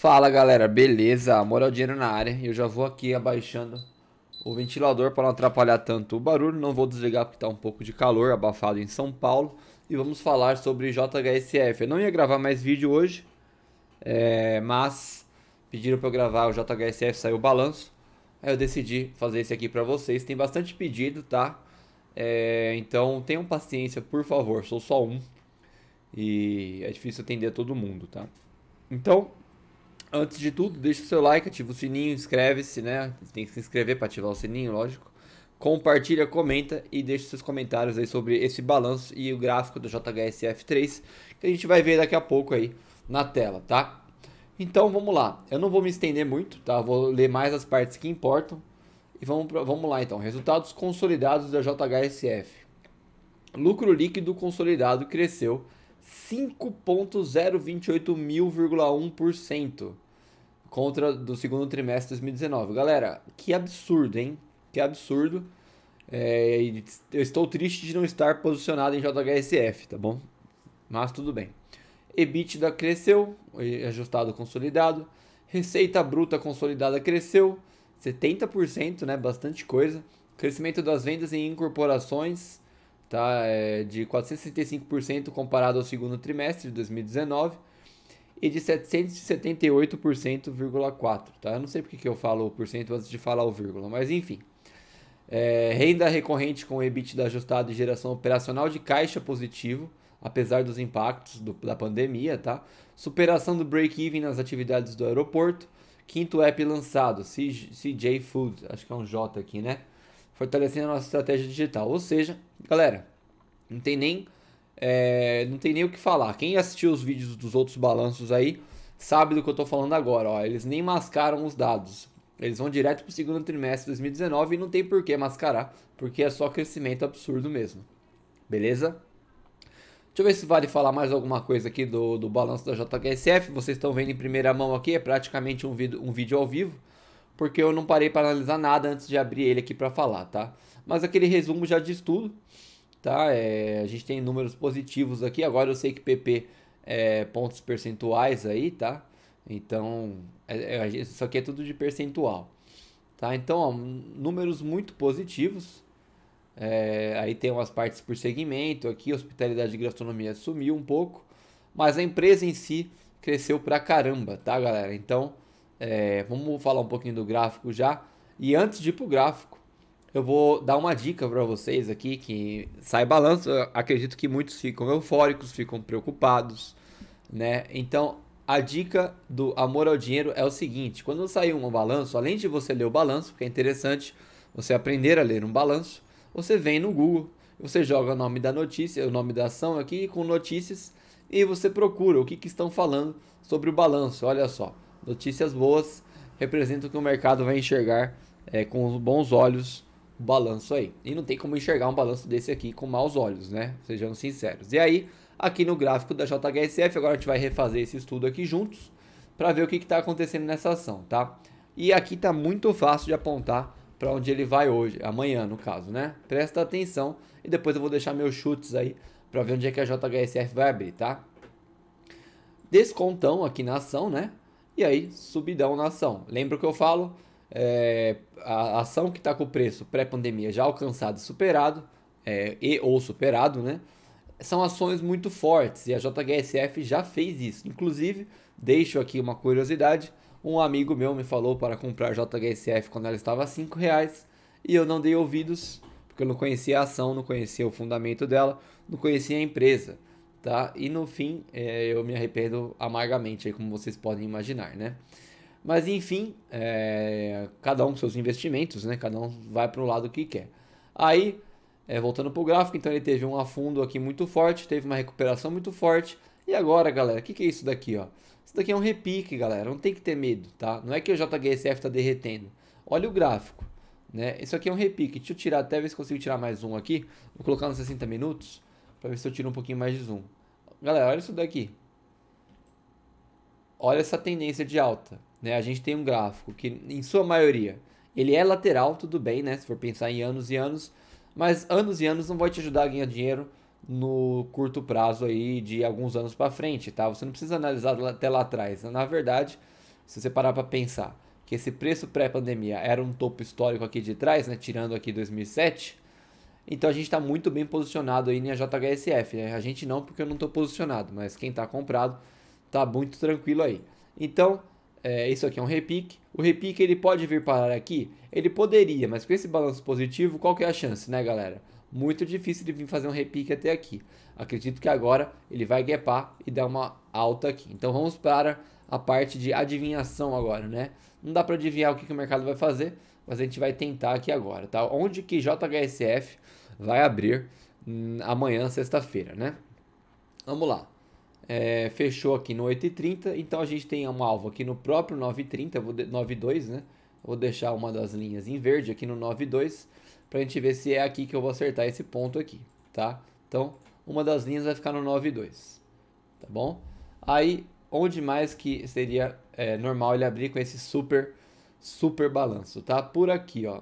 Fala galera, beleza? ao Dinheiro na área. Eu já vou aqui abaixando o ventilador para não atrapalhar tanto o barulho. Não vou desligar porque está um pouco de calor abafado em São Paulo. E vamos falar sobre JHSF. Eu não ia gravar mais vídeo hoje, é, mas pediram para eu gravar o JHSF, saiu o balanço. Aí eu decidi fazer esse aqui para vocês. Tem bastante pedido, tá? É, então tenham paciência, por favor. Sou só um e é difícil atender a todo mundo, tá? Então, Antes de tudo, deixa o seu like, ativa o sininho, inscreve-se, né? Tem que se inscrever para ativar o sininho, lógico. Compartilha, comenta e deixa seus comentários aí sobre esse balanço e o gráfico do JHSF3 que a gente vai ver daqui a pouco aí na tela, tá? Então vamos lá. Eu não vou me estender muito, tá? Vou ler mais as partes que importam. E vamos, pra, vamos lá então. Resultados consolidados da JHSF. Lucro líquido consolidado cresceu 5.028 mil,1% contra do segundo trimestre de 2019. Galera, que absurdo, hein? Que absurdo. É, eu estou triste de não estar posicionado em JHSF, tá bom? Mas tudo bem. EBITDA cresceu, ajustado consolidado. Receita bruta consolidada cresceu 70%, né? Bastante coisa. Crescimento das vendas em incorporações tá? É de 465% comparado ao segundo trimestre de 2019 e de 778,4%. Tá? Eu não sei porque que eu falo o porcento antes de falar o vírgula, mas enfim. É, renda recorrente com EBITDA ajustado e geração operacional de caixa positivo, apesar dos impactos do, da pandemia, tá? Superação do break-even nas atividades do aeroporto. Quinto app lançado, CJ Food, acho que é um J aqui, né? fortalecendo a nossa estratégia digital. Ou seja, galera, não tem nem é, não tem nem o que falar. Quem assistiu os vídeos dos outros balanços aí sabe do que eu estou falando agora. Ó. Eles nem mascaram os dados. Eles vão direto para o segundo trimestre de 2019 e não tem por que mascarar, porque é só crescimento absurdo mesmo. Beleza? Deixa eu ver se vale falar mais alguma coisa aqui do, do balanço da JHSF. Vocês estão vendo em primeira mão aqui, é praticamente um, vídeo, um vídeo ao vivo porque eu não parei para analisar nada antes de abrir ele aqui para falar, tá? Mas aquele resumo já diz tudo, tá? É, a gente tem números positivos aqui, agora eu sei que PP é pontos percentuais aí, tá? Então, é, é, isso aqui é tudo de percentual, tá? Então, ó, números muito positivos, é, aí tem umas partes por segmento aqui, hospitalidade e gastronomia sumiu um pouco, mas a empresa em si cresceu pra caramba, tá, galera? Então, é, vamos falar um pouquinho do gráfico já. E antes de ir pro gráfico, eu vou dar uma dica para vocês aqui que sai balanço. Eu acredito que muitos ficam eufóricos, ficam preocupados, né? Então a dica do amor ao dinheiro é o seguinte: quando sair um balanço, além de você ler o balanço, que é interessante você aprender a ler um balanço, você vem no Google, você joga o nome da notícia, o nome da ação aqui com notícias e você procura o que, que estão falando sobre o balanço. Olha só. Notícias boas representam que o mercado vai enxergar é, com bons olhos o balanço aí. E não tem como enxergar um balanço desse aqui com maus olhos, né? Sejamos sinceros. E aí, aqui no gráfico da JHSF, agora a gente vai refazer esse estudo aqui juntos para ver o que está acontecendo nessa ação, tá? E aqui está muito fácil de apontar para onde ele vai hoje, amanhã no caso, né? Presta atenção e depois eu vou deixar meus chutes aí para ver onde é que a JHSF vai abrir, tá? Descontão aqui na ação, né? e aí subidão na ação. Lembra o que eu falo? É, a ação que está com o preço pré-pandemia já alcançado e superado, é, e ou superado, né? São ações muito fortes e a JHSF já fez isso. Inclusive, deixo aqui uma curiosidade: um amigo meu me falou para comprar JHSF quando ela estava a 5 reais e eu não dei ouvidos, porque eu não conhecia a ação, não conhecia o fundamento dela, não conhecia a empresa tá? E no fim, é, eu me arrependo amargamente, aí, como vocês podem imaginar, né? Mas enfim, é, cada um seus investimentos, né? Cada um vai para o lado que quer. Aí, é, voltando para o gráfico, então ele teve um afundo aqui muito forte, teve uma recuperação muito forte. E agora, galera, o que, que é isso daqui, ó? Isso daqui é um repique, galera, não tem que ter medo, tá? Não é que o JGSF está derretendo. Olha o gráfico, né? Isso aqui é um repique. Deixa eu tirar até ver se consigo tirar mais um aqui. Vou colocar nos 60 minutos. Pra ver se eu tiro um pouquinho mais de zoom. Galera, olha isso daqui. Olha essa tendência de alta. Né? A gente tem um gráfico que, em sua maioria, ele é lateral, tudo bem, né? Se for pensar em anos e anos. Mas anos e anos não vai te ajudar a ganhar dinheiro no curto prazo aí de alguns anos para frente, tá? Você não precisa analisar até lá atrás. Na verdade, se você parar para pensar que esse preço pré-pandemia era um topo histórico aqui de trás, né? Tirando aqui 2007 então a gente está muito bem posicionado aí na JHSF. Né? A gente não, porque eu não estou posicionado, mas quem está comprado está muito tranquilo aí. Então, é, isso aqui é um repique. O repique ele pode vir parar aqui? Ele poderia, mas com esse balanço positivo, qual que é a chance, né, galera? Muito difícil de vir fazer um repique até aqui. Acredito que agora ele vai gapar e dar uma alta aqui. Então vamos para a parte de adivinhação agora, né? Não dá para adivinhar o que, que o mercado vai fazer, mas a gente vai tentar aqui agora, tá? Onde que JHSF vai abrir hum, amanhã, sexta-feira, né? Vamos lá. É, fechou aqui no 8,30, então a gente tem um alvo aqui no próprio 9,30, 9,2, né? Vou deixar uma das linhas em verde aqui no 9,2 para a gente ver se é aqui que eu vou acertar esse ponto aqui, tá? Então, uma das linhas vai ficar no 9,2, tá bom? Aí, onde mais que seria é, normal ele abrir com esse super, super balanço, tá? Por aqui, ó,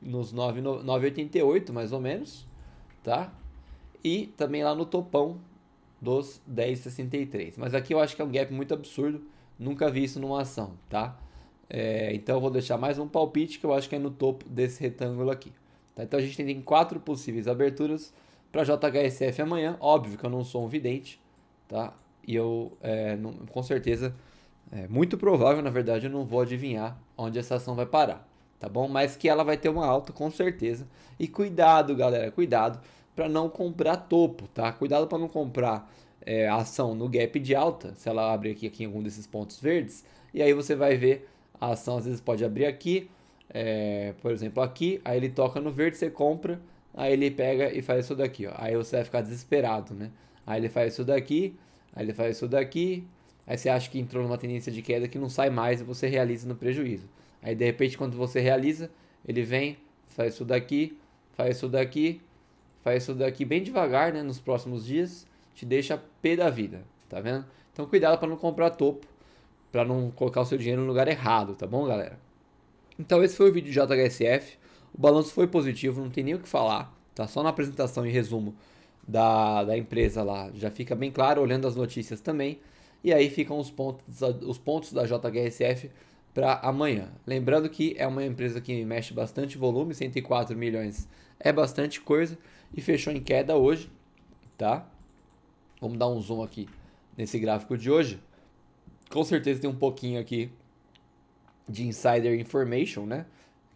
nos 9,88 mais ou menos, tá? E também lá no topão dos 10,63. Mas aqui eu acho que é um gap muito absurdo, nunca vi isso numa ação, tá? É, então eu vou deixar mais um palpite que eu acho que é no topo desse retângulo aqui. Tá? Então a gente tem quatro possíveis aberturas para JHSF amanhã. Óbvio que eu não sou um vidente, tá? E eu, é, não, com certeza, é muito provável, na verdade, eu não vou adivinhar onde essa ação vai parar tá bom? Mas que ela vai ter uma alta com certeza. E cuidado, galera, cuidado para não comprar topo, tá? Cuidado para não comprar é, ação no gap de alta, se ela abrir aqui, aqui em algum desses pontos verdes, e aí você vai ver a ação às vezes pode abrir aqui, é, por exemplo aqui, aí ele toca no verde, você compra, aí ele pega e faz isso daqui, ó. aí você vai ficar desesperado, né? Aí ele faz isso daqui, aí ele faz isso daqui, aí você acha que entrou numa tendência de queda que não sai mais e você realiza no prejuízo. Aí de repente quando você realiza, ele vem, faz isso daqui, faz isso daqui, faz isso daqui bem devagar, né, nos próximos dias, te deixa pé da vida, tá vendo? Então cuidado para não comprar topo, para não colocar o seu dinheiro no lugar errado, tá bom, galera? Então esse foi o vídeo de JHSF. O balanço foi positivo, não tem nem o que falar, tá? Só na apresentação e resumo da, da empresa lá já fica bem claro, olhando as notícias também. E aí ficam os pontos, os pontos da JHSF para amanhã. Lembrando que é uma empresa que mexe bastante volume, 104 milhões é bastante coisa e fechou em queda hoje, tá? Vamos dar um zoom aqui nesse gráfico de hoje. Com certeza tem um pouquinho aqui de insider information, né?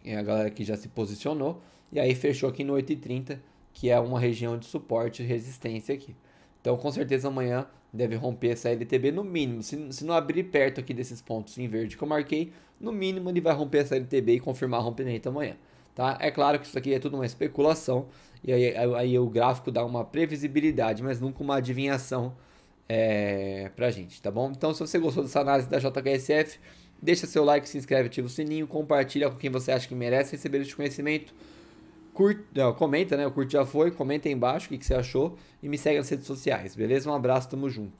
É a galera que já se posicionou e aí fechou aqui no 8,30, que é uma região de suporte e resistência aqui. Então, com certeza, amanhã deve romper essa LTB no mínimo. Se, se não abrir perto aqui desses pontos em verde que eu marquei, no mínimo ele vai romper essa LTB e confirmar o rompimento amanhã. Tá? É claro que isso aqui é tudo uma especulação, e aí, aí o gráfico dá uma previsibilidade, mas nunca uma adivinhação é, pra gente, tá bom? Então, se você gostou dessa análise da JHSF, deixa seu like, se inscreve, ativa o sininho, compartilha com quem você acha que merece receber este conhecimento. Curte, não, comenta, né? O curte já foi, comenta aí embaixo o que, que você achou e me segue nas redes sociais, beleza? Um abraço, tamo junto.